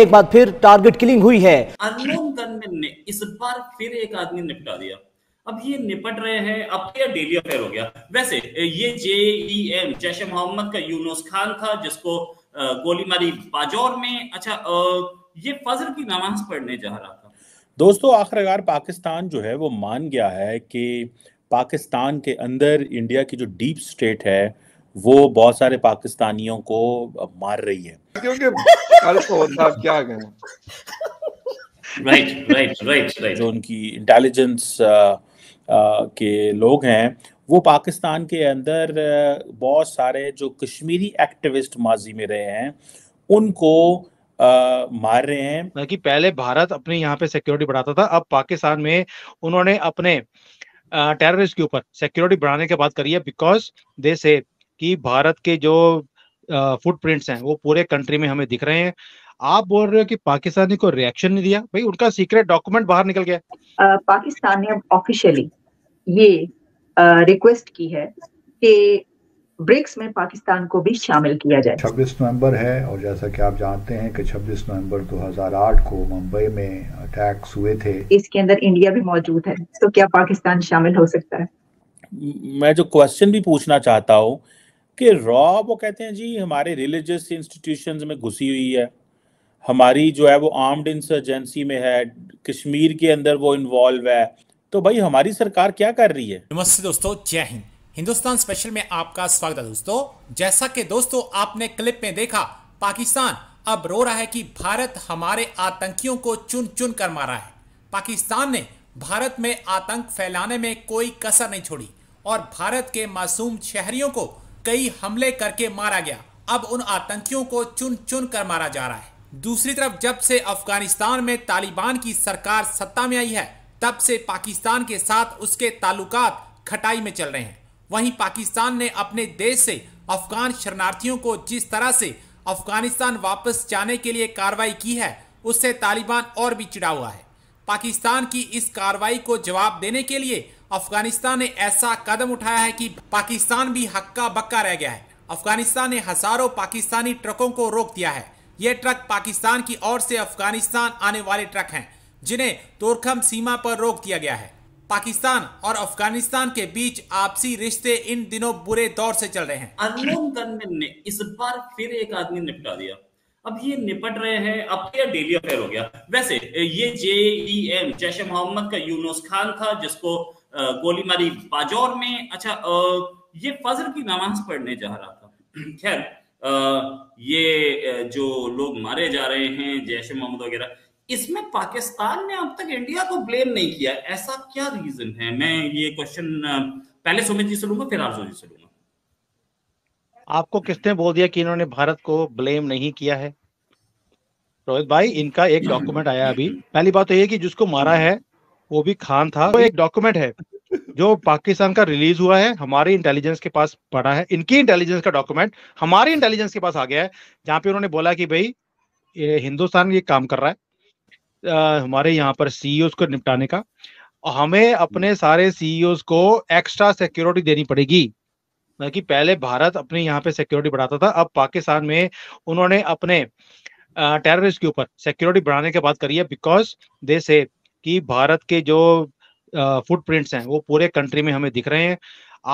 एक बार फिर target killing हुई है अननोन ने इस बार फिर एक आदमी निपटा दिया अब ये निपट रहे हैं अब क्या डेली अफेयर हो गया वैसे ये जेईएम e जैश मोहम्मद का यूनुस खान था जिसको गोली मारी बाजौर में अच्छा ये फजर की नमाज पढ़ने जा रहा था दोस्तों आखिरकार पाकिस्तान जो है वो मान गया है कि पाकिस्तान के अंदर इंडिया की जो डीप स्टेट है वो बहुत सारे पाकिस्तानियों को मार रही है क्योंकि तो मतलब क्या राइट राइट राइट राइट जो उनकी इंटेलिजेंस के लोग हैं वो पाकिस्तान के अंदर बहुत सारे जो कश्मीरी एक्टिविस्ट माजी में रहे हैं उनको आ, मार रहे हैं मतलब कि पहले भारत अपने यहाँ पे सिक्योरिटी बढ़ाता था अब पाकिस्तान में उन्होंने अपने टेररिस्ट के ऊपर सिक्योरिटी बढ़ाने के बात करी है बिकॉज दे से कि भारत के जो फुटप्रिंट्स हैं वो पूरे कंट्री में हमें दिख रहे हैं आप बोल रहे हो कि पाकिस्तानी को रिएक्शन नहीं दिया भाई उनका सीक्रेट डॉक्यूमेंट बाहर निकल गया पाकिस्तान ने ऑफिशियली ये रिक्वेस्ट की है कि ब्रिक्स में पाकिस्तान को भी शामिल किया जाए 26 नवंबर है और जैसा कि आप जानते हैं कि 26 नवंबर 2008 को मुंबई में अटैक्स हुए थे इसके अंदर इंडिया भी मौजूद है तो क्या पाकिस्तान शामिल हो सकता है मैं जो क्वेश्चन भी पूछना चाहता हूँ कि रॉ वो कहते हैं जी हमारे रिलीजियस इंस्टीट्यूशन में घुसी हुई है हमारी जो है वो आर्म्ड इंसर्जेंसी में है कश्मीर के अंदर वो इन्वॉल्व है तो भाई हमारी सरकार क्या कर रही है नमस्ते दोस्तों जय हिंद हिंदुस्तान स्पेशल में आपका स्वागत है दोस्तों जैसा कि दोस्तों आपने क्लिप में देखा पाकिस्तान अब रो रहा है कि भारत हमारे आतंकियों को चुन चुन कर मारा है पाकिस्तान ने भारत में आतंक फैलाने में कोई कसर नहीं छोड़ी और भारत के मासूम शहरियों को कई हमले करके मारा गया अब उन आतंकियों को चुन चुन कर मारा जा रहा है दूसरी तरफ जब से अफगानिस्तान में तालिबान की सरकार सत्ता में आई है तब से पाकिस्तान के साथ उसके ताल्लुकात खटाई में चल रहे हैं वहीं पाकिस्तान ने अपने देश से अफगान शरणार्थियों को जिस तरह से अफगानिस्तान वापस जाने के लिए कार्रवाई की है उससे तालिबान और भी चिड़ा हुआ है पाकिस्तान की इस कार्रवाई को जवाब देने के लिए अफगानिस्तान ने ऐसा कदम उठाया है कि पाकिस्तान भी हक्का बक्का रह गया है अफगानिस्तान ने हजारों पाकिस्तानी ट्रकों को रोक दिया है ये ट्रक पाकिस्तान की ओर से अफगानिस्तान आने वाले ट्रक हैं जिन्हें तोरखम सीमा पर रोक दिया गया है पाकिस्तान और अफगानिस्तान के बीच आपसी रिश्ते इन दिनों बुरे दौर से चल रहे हैं ने इस बार फिर एक आदमी निपटा दिया अब ये निपट रहे हैं अब तो यह डेली अफेयर हो गया वैसे ये जेईएम e जैश मोहम्मद का यूनुस खान था जिसको गोली मारी बाजौर में अच्छा ये फजर की नमाज पढ़ने जा रहा था खैर ये जो लोग मारे जा रहे हैं जैश मोहम्मद वगैरह इसमें पाकिस्तान ने अब तक इंडिया को ब्लेम नहीं किया ऐसा क्या रीजन है मैं ये क्वेश्चन पहले सुमित जी से लूंगा फिर आरजो जी से लूंगा आपको किसने बोल दिया कि इन्होंने भारत को ब्लेम नहीं किया है रोहित भाई इनका एक डॉक्यूमेंट आया अभी पहली बात तो ये कि जिसको मारा है वो भी खान था तो एक डॉक्यूमेंट है जो पाकिस्तान का रिलीज हुआ है हमारी इंटेलिजेंस के पास पड़ा है इनकी इंटेलिजेंस का डॉक्यूमेंट हमारी इंटेलिजेंस के पास आ गया है जहां पे उन्होंने बोला कि भाई ये हिंदुस्तान ये काम कर रहा है आ, हमारे यहाँ पर सीईओ e को निपटाने का और हमें अपने सारे सीईओ e को एक्स्ट्रा सिक्योरिटी देनी पड़ेगी मतलब कि पहले भारत अपने यहाँ पे सिक्योरिटी बढ़ाता था अब पाकिस्तान में उन्होंने अपने टेररिस्ट के ऊपर सिक्योरिटी बढ़ाने की बात करी है बिकॉज दे से कि भारत के जो फुटप्रिंट्स हैं वो पूरे कंट्री में हमें दिख रहे हैं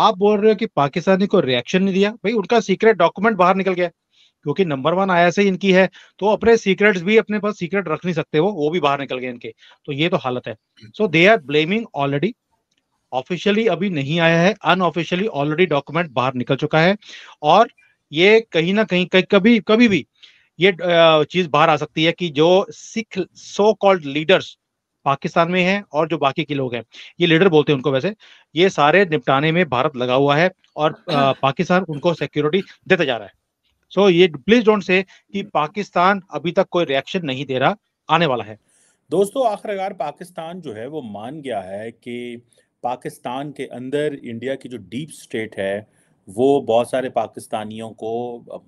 आप बोल रहे हो कि पाकिस्तान ने कोई रिएक्शन नहीं दिया भाई उनका सीक्रेट डॉक्यूमेंट बाहर निकल गया क्योंकि नंबर वन आया से इनकी है तो अपने सीक्रेट्स भी अपने पास सीक्रेट रख नहीं सकते वो वो भी बाहर निकल गए इनके तो ये तो हालत है so they are blaming already officially अभी नहीं आया है अनऑफिशियली ऑलरेडी डॉक्यूमेंट बाहर निकल चुका है और ये कहीं ना कहीं कभी कभी भी ये चीज बाहर आ सकती है कि जो Sikh so called leaders Pakistan में हैं और जो बाकी के लोग हैं ये लीडर बोलते हैं उनको वैसे ये सारे निपटाने में भारत लगा हुआ है और हाँ। पाकिस्तान उनको सिक्योरिटी देता जा रहा है सो so, ये प्लीज डोंट से कि पाकिस्तान अभी तक कोई रिएक्शन नहीं दे रहा आने वाला है दोस्तों आखिरकार पाकिस्तान जो है वो मान गया है कि पाकिस्तान के अंदर इंडिया की जो डीप स्टेट है वो बहुत सारे पाकिस्तानियों को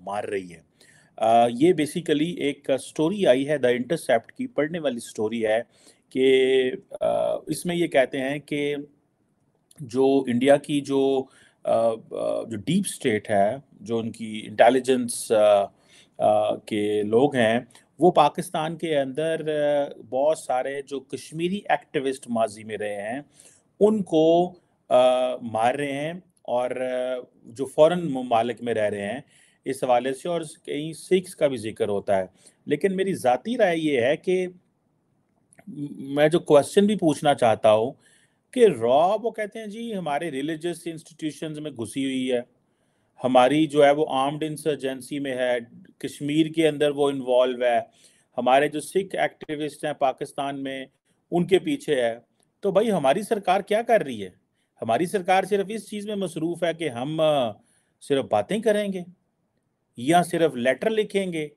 मार रही है ये बेसिकली एक स्टोरी आई है द इंटरसेप्ट की पढ़ने वाली स्टोरी है कि इसमें ये कहते हैं कि जो इंडिया की जो जो डीप स्टेट है जो उनकी इंटेलिजेंस के लोग हैं वो पाकिस्तान के अंदर बहुत सारे जो कश्मीरी एक्टिविस्ट माजी में रहे हैं उनको मार रहे हैं और जो फॉरेन ममालिक में रह रहे हैं इस हवाले से और कहीं सिक्स का भी जिक्र होता है लेकिन मेरी ज़ाती राय ये है कि मैं जो क्वेश्चन भी पूछना चाहता हूँ कि रॉ वो कहते हैं जी हमारे रिलीजियस इंस्टीट्यूशन में घुसी हुई है हमारी जो है वो आर्म्ड इंसर्जेंसी में है कश्मीर के अंदर वो इन्वॉल्व है हमारे जो सिख एक्टिविस्ट हैं पाकिस्तान में उनके पीछे है तो भाई हमारी सरकार क्या कर रही है हमारी सरकार सिर्फ इस चीज़ में मसरूफ़ है कि हम सिर्फ बातें करेंगे या सिर्फ लेटर लिखेंगे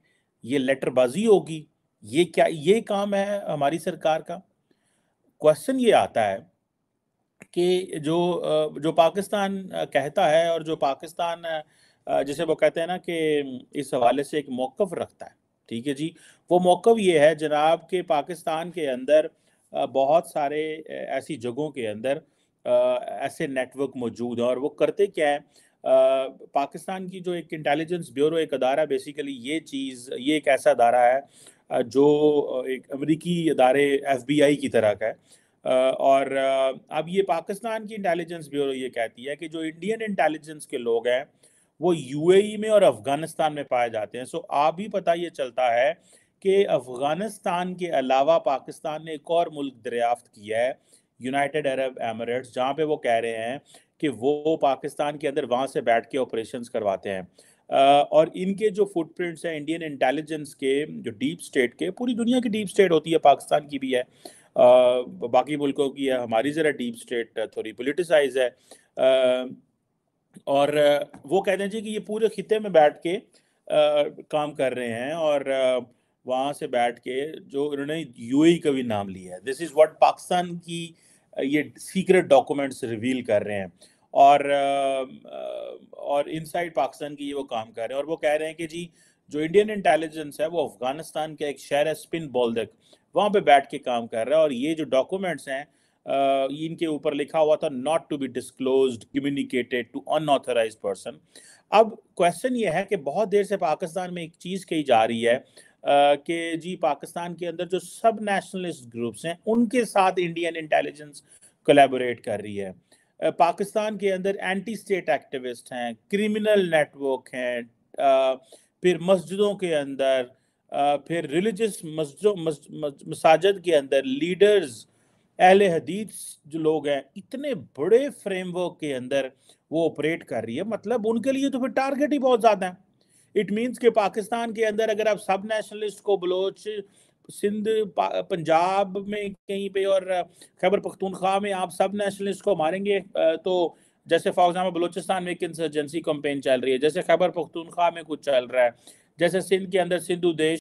ये लेटरबाजी होगी ये क्या ये काम है हमारी सरकार का क्वेश्चन ये आता है कि जो जो पाकिस्तान कहता है और जो पाकिस्तान जिसे वो कहते हैं ना कि इस हवाले से एक मौक़ रखता है ठीक है जी वो मौक़ ये है जनाब के पाकिस्तान के अंदर बहुत सारे ऐसी जगहों के अंदर ऐसे नेटवर्क मौजूद हैं और वो करते क्या है पाकिस्तान की जो एक इंटेलिजेंस ब्यूरो एक अदारा बेसिकली ये चीज़ ये एक ऐसा अदारा है जो एक अमरीकी अदारे आई की तरह का है और अब ये पाकिस्तान की इंटेलिजेंस ब्यूरो ये कहती है कि जो इंडियन इंटेलिजेंस के लोग हैं वो यूएई e में और अफ़गानिस्तान में पाए जाते हैं सो आप ही पता ये चलता है कि अफ़गानिस्तान के अलावा पाकिस्तान ने एक और मुल्क दरियाफ्त किया है यूनाइटेड अरब एमरेट्स जहाँ पे वो कह रहे हैं कि वो पाकिस्तान के अंदर वहाँ से बैठ के ऑपरेशंस करवाते हैं और इनके जो फुटप्रिंट्स हैं इंडियन इंटेलिजेंस के जो डीप स्टेट के पूरी दुनिया की डीप स्टेट होती है पाकिस्तान की भी है बाकी मुल्कों की है हमारी ज़रा डीप स्टेट थोड़ी पोलिटिसाइज है और वो कह दें जी कि ये पूरे खत्े में बैठ के काम कर रहे हैं और वहाँ से बैठ के जो इन्होंने ए e का भी नाम लिया है दिस इज़ वट पाकिस्तान की ये सीक्रेट डॉक्यूमेंट्स रिवील कर रहे हैं और और इनसाइड पाकिस्तान की ये वो काम कर रहे हैं और वो कह रहे हैं कि जी जो इंडियन इंटेलिजेंस है वो अफगानिस्तान का एक शहर है स्पिन बोल्दक वहाँ पे बैठ के काम कर रहा है और ये जो डॉक्यूमेंट्स हैं इनके ऊपर लिखा हुआ था not to be disclose communicated to unauthorize person अब क्वेश्चन ये है कि बहुत देर से पाकिस्तान में एक चीज़ कही जा रही है कि जी पाकिस्तान के अंदर जो सब नेशनलिस्ट ग्रुप्स हैं उनके साथ इंडियन इंटेलिजेंस कोलेबोरेट कर रही है पाकिस्तान के अंदर एंटी स्टेट एक्टिविस्ट हैं क्रिमिनल नेटवर्क हैं फिर मस्जिदों के अंदर फिर रिलीजियस मसाजद के अंदर लीडर्स अहल हदीस जो लोग हैं इतने बड़े फ्रेमवर्क के अंदर वो ऑपरेट कर रही है मतलब उनके लिए तो फिर टारगेट ही बहुत ज़्यादा है इट मीन्स के पाकिस्तान के अंदर अगर आप सब नेशनलिस्ट को बलोच सिंध पंजाब में कहीं पे और खैबर पख्तूनख्वा में आप सब नेशनलिस्ट को मारेंगे तो जैसे फॉर एग्जाम्पल बलोचिस्तान में एक इंसर्जेंसी कंपेन चल रही है जैसे खैबर पख्तूनख्वा में कुछ चल रहा है जैसे सिंध के अंदर सिंधु देश